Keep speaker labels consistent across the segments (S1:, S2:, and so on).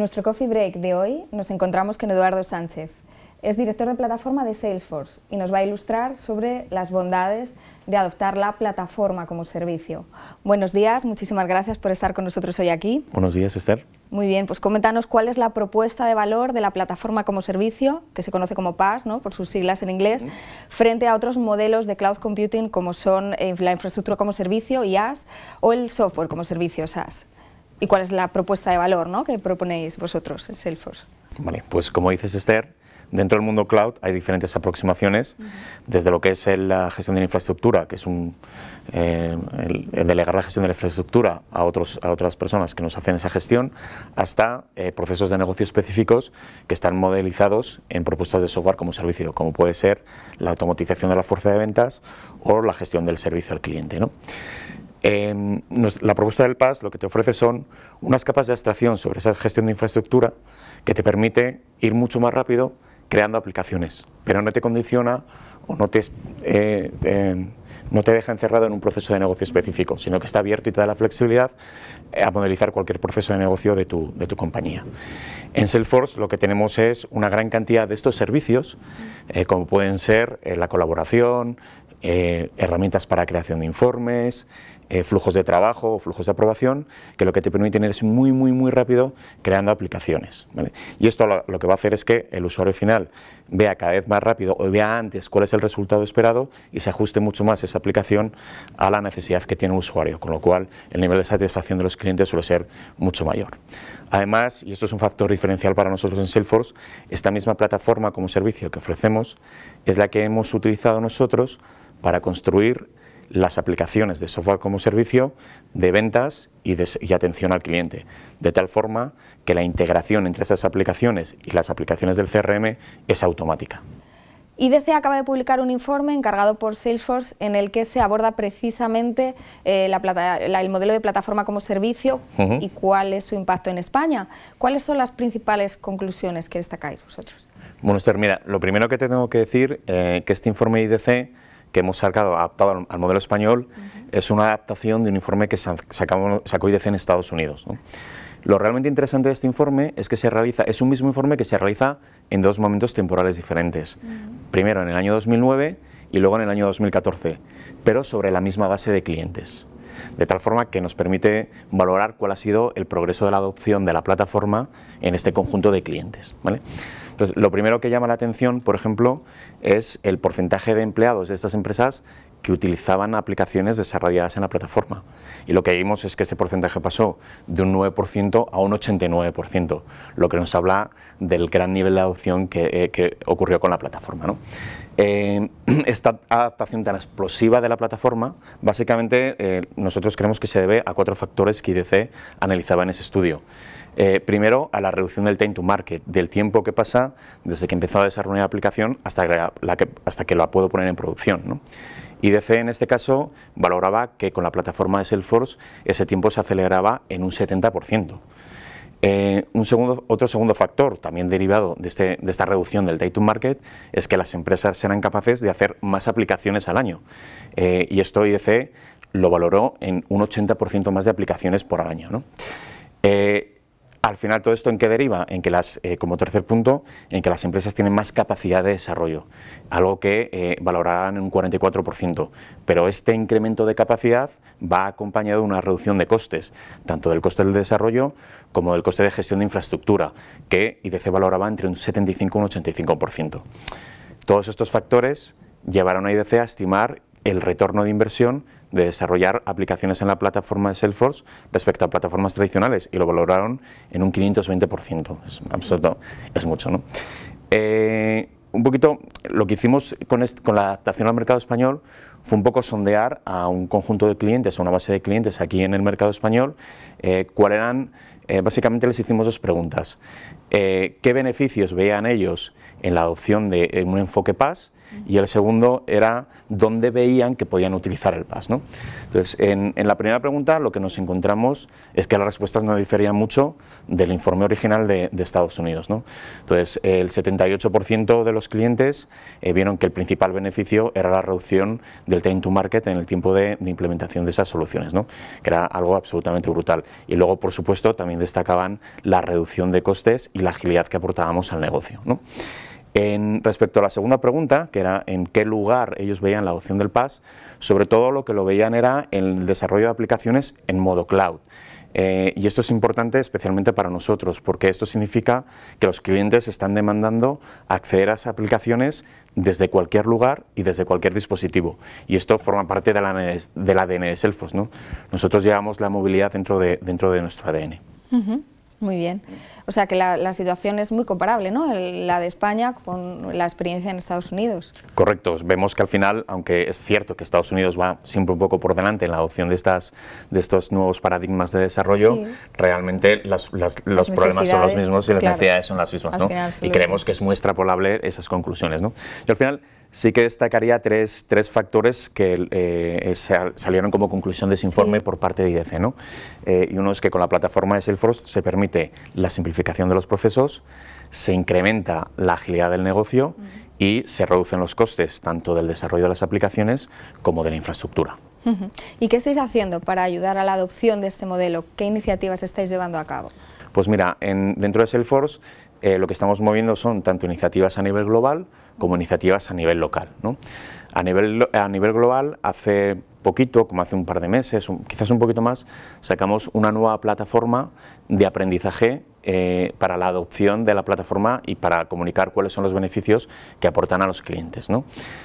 S1: En nuestro coffee break de hoy nos encontramos con Eduardo Sánchez. Es director de plataforma de Salesforce y nos va a ilustrar sobre las bondades de adoptar la plataforma como servicio. Buenos días, muchísimas gracias por estar con nosotros hoy aquí.
S2: Buenos días, Esther.
S1: Muy bien, pues coméntanos cuál es la propuesta de valor de la plataforma como servicio, que se conoce como PaaS, ¿no? por sus siglas en inglés, frente a otros modelos de cloud computing como son eh, la infraestructura como servicio, IaaS, o el software como servicio, SaaS y cuál es la propuesta de valor ¿no? que proponéis vosotros en Salesforce.
S2: Vale, pues como dices Esther, dentro del mundo cloud hay diferentes aproximaciones, desde lo que es la gestión de la infraestructura, que es un, eh, delegar la gestión de la infraestructura a, otros, a otras personas que nos hacen esa gestión, hasta eh, procesos de negocio específicos que están modelizados en propuestas de software como servicio, como puede ser la automatización de la fuerza de ventas o la gestión del servicio al cliente. ¿no? Em, la propuesta del PAS lo que te ofrece son unas capas de abstracción sobre esa gestión de infraestructura que te permite ir mucho más rápido creando aplicaciones, pero no te condiciona o no te, eh, em, no te deja encerrado en un proceso de negocio específico, sino que está abierto y te da la flexibilidad eh, a modelizar cualquier proceso de negocio de tu, compañía. En Salesforce lo que tenemos es una gran cantidad de estos servicios, eh, como pueden ser la colaboración, herramientas para creación de informes, eh, flujos de trabajo o flujos de aprobación, que lo que te permiten es muy, muy, muy rápido creando aplicaciones. Y esto lo, lo, que va a hacer es que el usuario final vea cada vez más rápido o vea antes cuál es el resultado esperado y se ajuste mucho más esa aplicación a la necesidad que tiene el usuario, con lo cual el nivel de satisfacción de los clientes suele ser mucho mayor. Además, y esto es un factor diferencial para nosotros en Salesforce, esta misma plataforma como servicio que ofrecemos es la que hemos utilizado nosotros para construir las aplicaciones de software como servicio de ventas y, atención al cliente, de tal forma que la integración entre esas aplicaciones y las aplicaciones del CRM es automática.
S1: IDC acaba de publicar un informe encargado por Salesforce en el que se aborda precisamente eh, el modelo de plataforma como servicio y cuál es su impacto en España. ¿Cuáles son las principales conclusiones que destacáis vosotros?
S2: Bueno, Esther, mira, lo primero que te tengo que decir es eh, que este informe IDC que hemos sacado adaptado al, modelo español es una adaptación de un informe que sacamos, sacó IDC en Estados Unidos. Lo realmente interesante de este informe es que se realiza, es un mismo informe que se realiza en dos momentos temporales diferentes. Primero en el año 2009 y luego en el año 2014, pero sobre la misma base de clientes de tal forma que nos permite valorar cuál ha sido el progreso de la adopción de la plataforma en este conjunto de clientes. ¿vale? Entonces, lo primero que llama la atención, por ejemplo, es el porcentaje de empleados de estas empresas que utilizaban aplicaciones desarrolladas en la plataforma. Y lo que vimos es que este porcentaje pasó de un 9% a un 89%, lo que nos habla del gran nivel de adopción que, eh, ocurrió con la plataforma. Eh, esta adaptación tan explosiva de la plataforma, básicamente eh, nosotros creemos que se debe a cuatro factores que IDC analizaba en ese estudio. primero, a la reducción del time to market, del tiempo que pasa desde que empezó a desarrollar la aplicación hasta que, la, que, hasta que la puedo poner en producción. IDC en este caso valoraba que con la plataforma de Salesforce ese tiempo se aceleraba en un 70%. Eh, un segundo, otro segundo factor, también derivado de, este, esta reducción del day to market, es que las empresas serán capaces de hacer más aplicaciones al año. Eh, y esto IDC lo valoró en un 80% más de aplicaciones por año. Eh, al final, ¿todo esto en qué deriva? En que las, eh, como tercer punto, en que las empresas tienen más capacidad de desarrollo, algo que eh, valorarán en un 44%, pero este incremento de capacidad va acompañado de una reducción de costes, tanto del coste del desarrollo como del coste de gestión de infraestructura, que IDC valoraba entre un 75 y un 85%. Todos estos factores llevaron a IDC a estimar el retorno de inversión de desarrollar aplicaciones en la plataforma de Salesforce respecto a plataformas tradicionales y lo valoraron en un 520%. Es, es mucho. ¿no? Eh, un poquito lo que hicimos con, con, la adaptación al mercado español fue un poco sondear a un conjunto de clientes, a una base de clientes aquí en el mercado español, eh, cuáles eran eh, básicamente les hicimos dos preguntas. Eh, ¿Qué beneficios veían ellos en la adopción de un enfoque PAS? Y el segundo era dónde veían que podían utilizar el PAS. Entonces, en, la primera pregunta lo que nos encontramos es que las respuestas no diferían mucho del informe original de, Estados Unidos. ¿no? Entonces, el 78% de los clientes eh, vieron que el principal beneficio era la reducción del time to market en el tiempo de, implementación de esas soluciones, ¿no? que era algo absolutamente brutal. Y luego, por supuesto, también destacaban la reducción de costes y la agilidad que aportábamos al negocio. En, respecto a la segunda pregunta, que era en qué lugar ellos veían la adopción del pas, sobre todo lo que lo veían era el desarrollo de aplicaciones en modo cloud. Eh, y esto es importante especialmente para nosotros, porque esto significa que los clientes están demandando acceder a esas aplicaciones desde cualquier lugar y desde cualquier dispositivo. Y esto forma parte del de ADN de Selfos. ¿no? Nosotros llevamos la movilidad dentro de, dentro de nuestro ADN.
S1: Mm-hmm. Muy bien. O sea que la, situación es muy comparable, ¿no? La de España con la experiencia en Estados Unidos.
S2: Correcto. Vemos que al final, aunque es cierto que Estados Unidos va siempre un poco por delante en la adopción de, estas, de estos nuevos paradigmas de desarrollo, realmente los problemas son los mismos y las necesidades son las mismas, ¿no? y creemos que es muy extrapolable esas conclusiones, ¿no? y al final sí que destacaría tres, tres factores que eh, eh, salieron como conclusión de ese informe por parte de IDC, ¿no? Eh, y uno es que con la plataforma de Salesforce se permite la simplificación de los procesos, se incrementa la agilidad del negocio y se reducen los costes tanto del desarrollo de las aplicaciones como de la infraestructura.
S1: ¿Y qué estáis haciendo para ayudar a la adopción de este modelo? ¿Qué iniciativas estáis llevando a cabo?
S2: Pues mira, dentro de Salesforce eh, lo que estamos moviendo son tanto iniciativas a nivel global como iniciativas a nivel local. A, nivel, a nivel global, hace poquito, como hace un par de meses, quizás un poquito más, sacamos una nueva plataforma de aprendizaje eh, para la adopción de la plataforma y para comunicar cuáles son los beneficios que aportan a los clientes.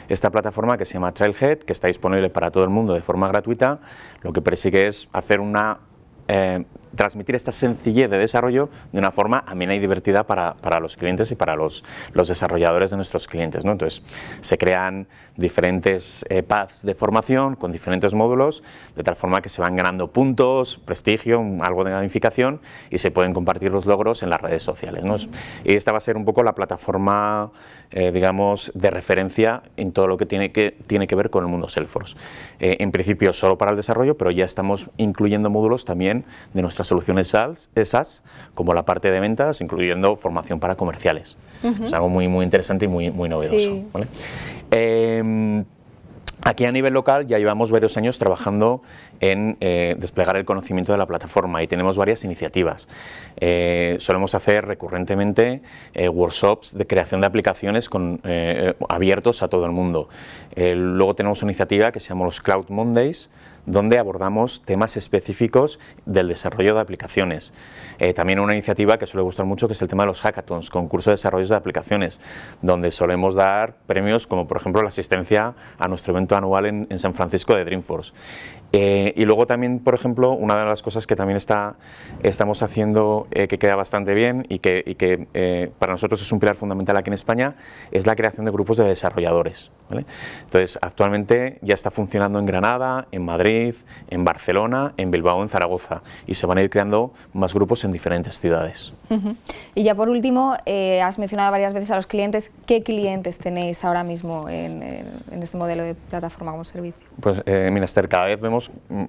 S2: Esta plataforma que se llama Trailhead, que está disponible para todo el mundo de forma gratuita, lo que persigue es hacer una eh, transmitir esta sencillez de desarrollo de una forma amena y divertida para, para los clientes y para los, los desarrolladores de nuestros clientes. ¿no? Entonces, se crean diferentes eh, paths de formación con diferentes módulos, de tal forma que se van ganando puntos, prestigio, algo de gamificación y se pueden compartir los logros en las redes sociales. ¿no? Y esta va a ser un poco la plataforma, eh, digamos, de referencia en todo lo que tiene que, tiene que ver con el mundo Salesforce. Eh, en principio solo para el desarrollo, pero ya estamos incluyendo módulos también de nuestras soluciones soluciones esas como la parte de ventas, incluyendo formación para comerciales. Es algo muy, muy interesante y muy, muy novedoso. Em, aquí a nivel local ya llevamos varios años trabajando en eh, desplegar el conocimiento de la plataforma y tenemos varias iniciativas. Eh, solemos hacer recurrentemente eh, workshops de creación de aplicaciones con, abiertos a todo el mundo. luego tenemos una iniciativa que se llama los Cloud Mondays, donde abordamos temas específicos del desarrollo de aplicaciones. Eh, también una iniciativa que suele gustar mucho que es el tema de los hackathons, concurso de desarrollo de aplicaciones, donde solemos dar premios como por ejemplo la asistencia a nuestro evento anual en, San Francisco de Dreamforce. Eh, y luego también, por ejemplo, una de las cosas que también está, estamos haciendo eh, que queda bastante bien y que, para nosotros es un pilar fundamental aquí en España es la creación de grupos de desarrolladores. Entonces, actualmente ya está funcionando en Granada, en Madrid, en Barcelona, en Bilbao, en Zaragoza. Y se van a ir creando más grupos en diferentes ciudades.
S1: Y ya por último, eh, has mencionado varias veces a los clientes. ¿Qué clientes tenéis ahora mismo en, este modelo de plataforma como servicio?
S2: Pues eh, Minister, cada vez vemos mm, mm,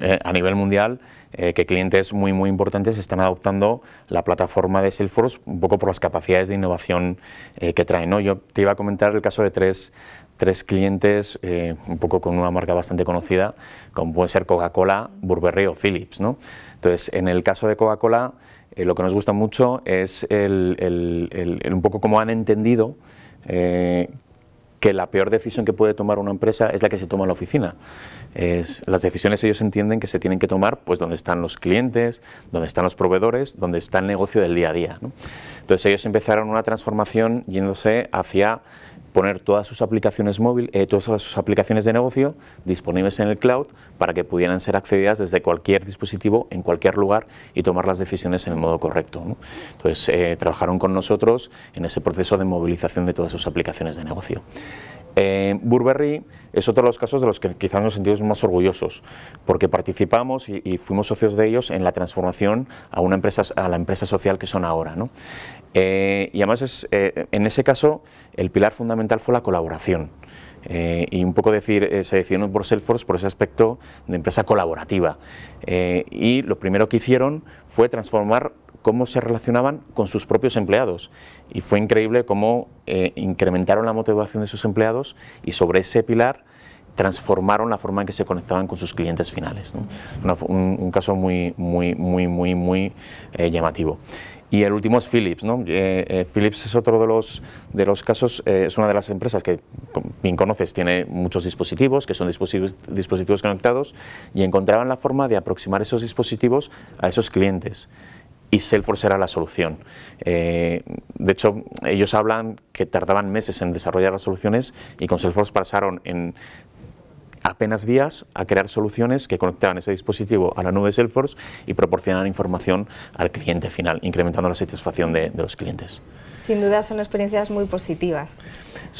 S2: eh, a nivel mundial eh, que clientes muy, muy importantes están adoptando la plataforma de Salesforce un poco por las capacidades de innovación que traen. ¿no? Yo te iba a comentar el caso de tres, tres clientes, eh, un poco con una marca bastante conocida, como puede ser Coca-Cola, Burberry o Philips. ¿no? Entonces, en el caso de Coca-Cola, eh, lo que nos gusta mucho es el, un poco cómo han entendido eh, que la peor decisión que puede tomar una empresa es la que se toma en la oficina. Es, las decisiones ellos entienden que se tienen que tomar pues donde están los clientes, donde están los proveedores, donde está el negocio del día a día. Entonces ellos empezaron una transformación yéndose hacia poner todas sus aplicaciones móviles, eh, todas sus aplicaciones de negocio disponibles en el cloud para que pudieran ser accedidas desde cualquier dispositivo en cualquier lugar y tomar las decisiones en el modo correcto. Entonces eh, trabajaron con nosotros en ese proceso de movilización de todas sus aplicaciones de negocio. Burberry es otro de los casos de los que quizás nos sentimos más orgullosos, porque participamos y, fuimos socios de ellos en la transformación a, una empresa, a la empresa social que son ahora. Eh, y además, es, eh, en ese caso, el pilar fundamental fue la colaboración. Eh, y un poco decir, se decidieron por Salesforce por ese aspecto de empresa colaborativa. y lo primero que hicieron fue transformar cómo se relacionaban con sus propios empleados. Y fue increíble cómo eh, incrementaron la motivación de sus empleados y sobre ese pilar transformaron la forma en que se conectaban con sus clientes finales. un, caso muy, muy, muy, muy, muy eh, llamativo. Y el último es Philips. Eh, Philips es otro de los, de los casos, es una de las empresas que bien conoces, tiene muchos dispositivos, que son dispositivos, dispositivos conectados, y encontraban la forma de aproximar esos dispositivos a esos clientes y Salesforce era la solución. Eh, de hecho, ellos hablan que tardaban meses en desarrollar las soluciones y con Salesforce pasaron en apenas días a crear soluciones que conectaban ese dispositivo a la nube de Salesforce y proporcionaban información al cliente final, incrementando la satisfacción de los clientes.
S1: Sin duda son experiencias muy positivas.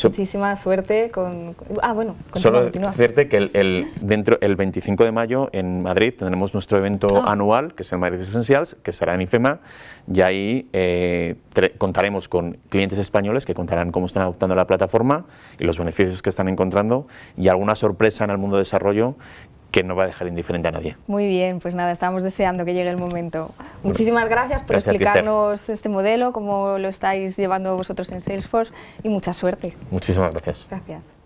S1: Muchísima suerte con... Ah, bueno, Solo decirte
S2: que el, dentro, el 25 de mayo en Madrid tendremos nuestro evento ah. anual, que es el Madrid Essentials, que será en IFEMA, y ahí eh, contaremos con clientes españoles que contarán cómo están adoptando la plataforma y los beneficios que están encontrando, y alguna sorpresa en el mundo de desarrollo que no va a dejar indiferente a nadie.
S1: Muy bien, pues nada, estamos deseando que llegue el momento. Muchísimas gracias por explicarnos este modelo, cómo lo estáis llevando vosotros en Salesforce y mucha suerte.
S2: Muchísimas gracias.
S1: Gracias.